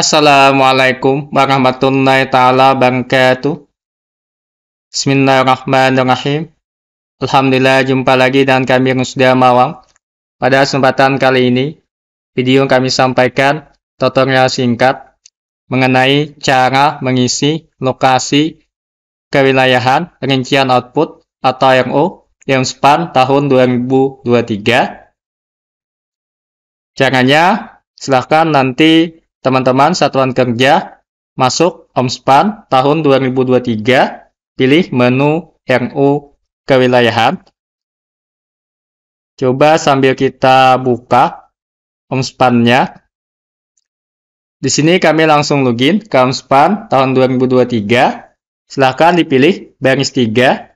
Assalamualaikum warahmatullahi taala wabarakatuh. Bismillahirrahmanirrahim. Alhamdulillah jumpa lagi dengan kami yang sudah Mawang. Pada kesempatan kali ini, video kami sampaikan tutorial singkat mengenai cara mengisi lokasi kewilayahan rincian output atau RO yang span tahun 2023. Caranya, silahkan nanti Teman-teman Satuan Kerja masuk Omspan tahun 2023, pilih menu RU Kewilayahan. Coba sambil kita buka Omspannya. Di sini kami langsung login ke Omspan tahun 2023. Silahkan dipilih baris 3.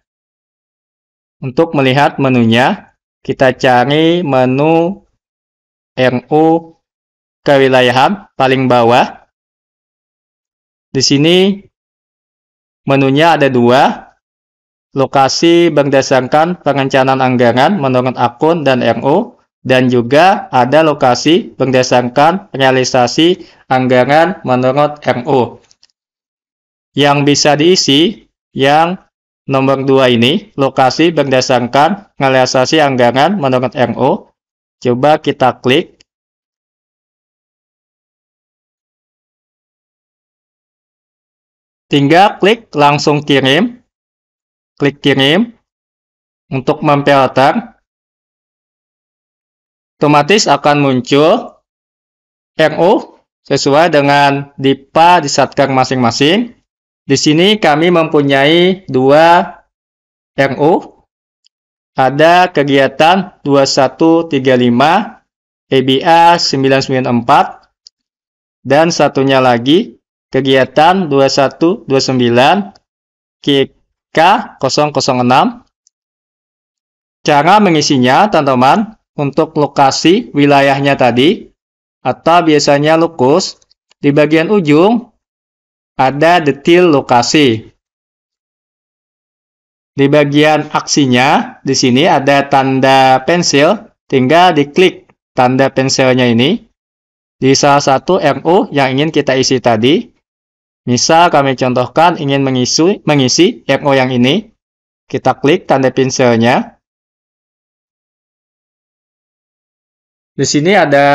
Untuk melihat menunya, kita cari menu RU hub paling bawah. Di sini menunya ada dua, lokasi berdasarkan perencanaan anggaran menurut akun dan RO, dan juga ada lokasi berdasarkan realisasi anggaran menurut RO. Yang bisa diisi yang nomor dua ini, lokasi berdasarkan realisasi anggaran menurut RO. Coba kita klik. Tinggal klik langsung kirim. Klik kirim. Untuk memfilter, otomatis akan muncul RU sesuai dengan DIPA di satker masing-masing. Di sini kami mempunyai dua RU. Ada kegiatan 2135, EBA 994, dan satunya lagi kegiatan 2129 kk 006 Cara mengisinya, teman-teman, untuk lokasi wilayahnya tadi, atau biasanya lukus, di bagian ujung ada detail lokasi. Di bagian aksinya, di sini ada tanda pensil, tinggal diklik tanda pensilnya ini di salah satu MU yang ingin kita isi tadi. Misal kami contohkan ingin mengisi, mengisi MO yang ini. Kita klik tanda pinselnya. Di sini ada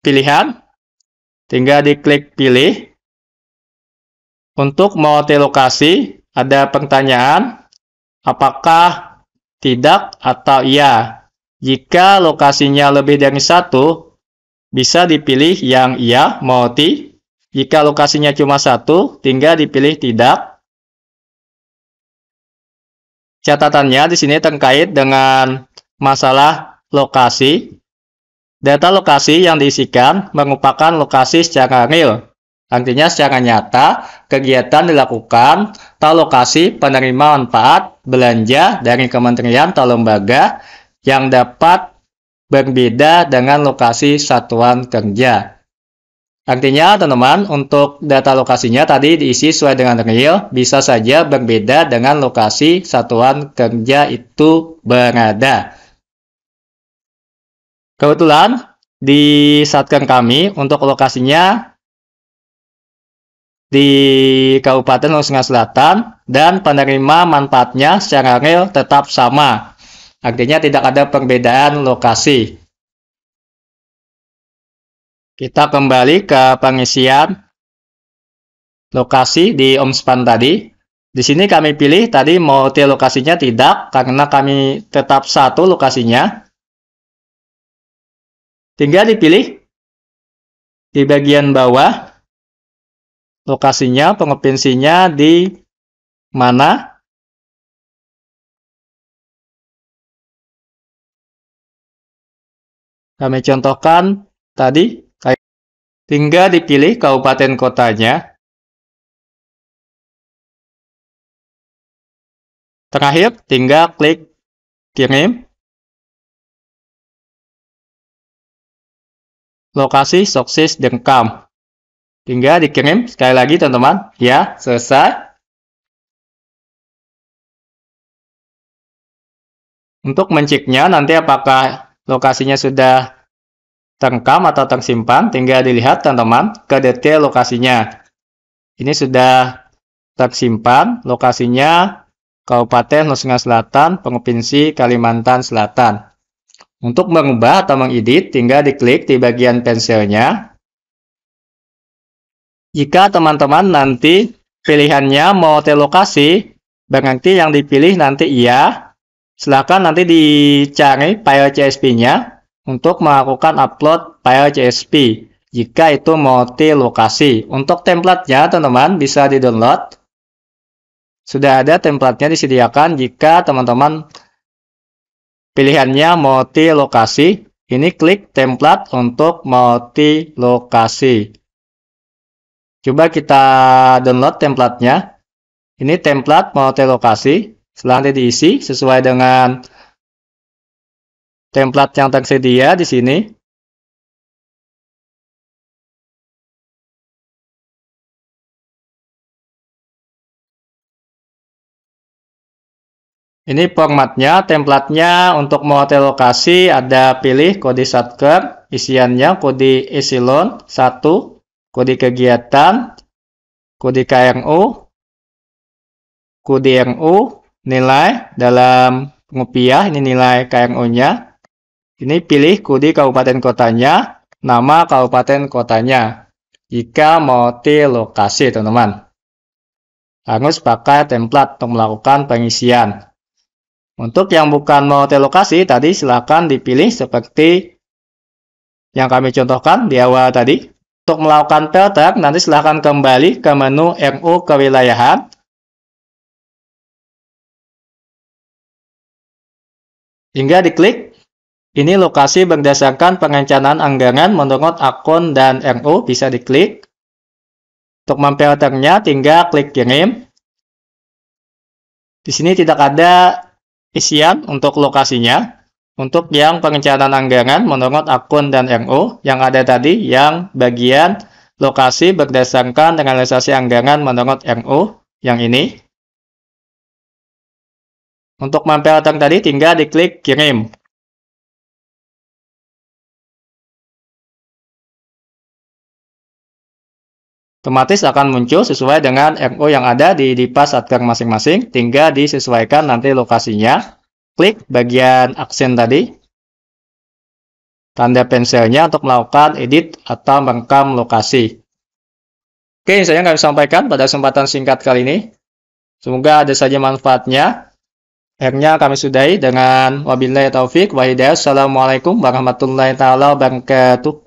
pilihan. Tinggal diklik pilih. Untuk lokasi. ada pertanyaan apakah tidak atau iya. Jika lokasinya lebih dari satu, bisa dipilih yang iya multi jika lokasinya cuma satu, tinggal dipilih tidak. Catatannya di sini terkait dengan masalah lokasi. Data lokasi yang diisikan merupakan lokasi secara real, artinya secara nyata kegiatan dilakukan atau lokasi penerima manfaat belanja dari kementerian atau lembaga yang dapat berbeda dengan lokasi satuan kerja. Artinya, teman-teman, untuk data lokasinya tadi diisi sesuai dengan real, bisa saja berbeda dengan lokasi satuan kerja itu berada. Kebetulan, di satker kami, untuk lokasinya di Kabupaten Sulawesi Selatan, dan penerima manfaatnya secara real tetap sama. Artinya tidak ada perbedaan lokasi. Kita kembali ke pengisian lokasi di Omspan tadi. Di sini kami pilih tadi multi lokasinya tidak karena kami tetap satu lokasinya. Tinggal dipilih di bagian bawah lokasinya, pengepinsinya di mana. Kami contohkan tadi tinggal dipilih kabupaten kotanya, terakhir tinggal klik kirim, lokasi soksis dengkam. Tinggal dikirim sekali lagi teman-teman. Ya, selesai. Untuk menciknya nanti apakah lokasinya sudah terekam atau tersimpan, tinggal dilihat teman-teman ke detail lokasinya. Ini sudah tersimpan lokasinya Kabupaten Nusa Selatan, Provinsi Kalimantan Selatan. Untuk mengubah atau mengedit, tinggal diklik di bagian pensilnya. Jika teman-teman nanti pilihannya mau telokasi, berarti yang dipilih nanti iya. Silahkan nanti dicari file csp nya untuk melakukan upload file CSV jika itu multi lokasi. Untuk templatenya, teman-teman bisa di-download. Sudah ada templatenya disediakan jika teman-teman pilihannya multi lokasi. Ini klik template untuk multi lokasi. Coba kita download templatenya. Ini template multi lokasi. Setelah diisi sesuai dengan template yang tersedia di sini. Ini formatnya, templatenya untuk model lokasi ada pilih kode satker, isiannya kode eselon 1, kode kegiatan, kode KRU, kode RU, nilai dalam rupiah, ini nilai KRU-nya, ini pilih kode kabupaten kotanya, nama kabupaten kotanya. Jika mau di lokasi, teman-teman. Harus pakai template untuk melakukan pengisian. Untuk yang bukan mau di lokasi, tadi silakan dipilih seperti yang kami contohkan di awal tadi. Untuk melakukan filter, nanti silakan kembali ke menu MU kewilayahan, hingga diklik ini lokasi berdasarkan perencanaan anggaran menurut akun dan RU bisa diklik. Untuk memfilternya tinggal klik kirim. Di sini tidak ada isian untuk lokasinya. Untuk yang perencanaan anggaran menurut akun dan RU yang ada tadi yang bagian lokasi berdasarkan realisasi anggaran menurut RU yang ini. Untuk memfilter tadi tinggal diklik kirim. otomatis akan muncul sesuai dengan RO yang ada di DIPA Satker masing-masing, tinggal disesuaikan nanti lokasinya. Klik bagian aksen tadi, tanda pensilnya untuk melakukan edit atau merekam lokasi. Oke, saya nggak sampaikan pada kesempatan singkat kali ini. Semoga ada saja manfaatnya. Akhirnya kami sudahi dengan wabillahi taufiq wa hidayah. Assalamualaikum warahmatullahi wabarakatuh.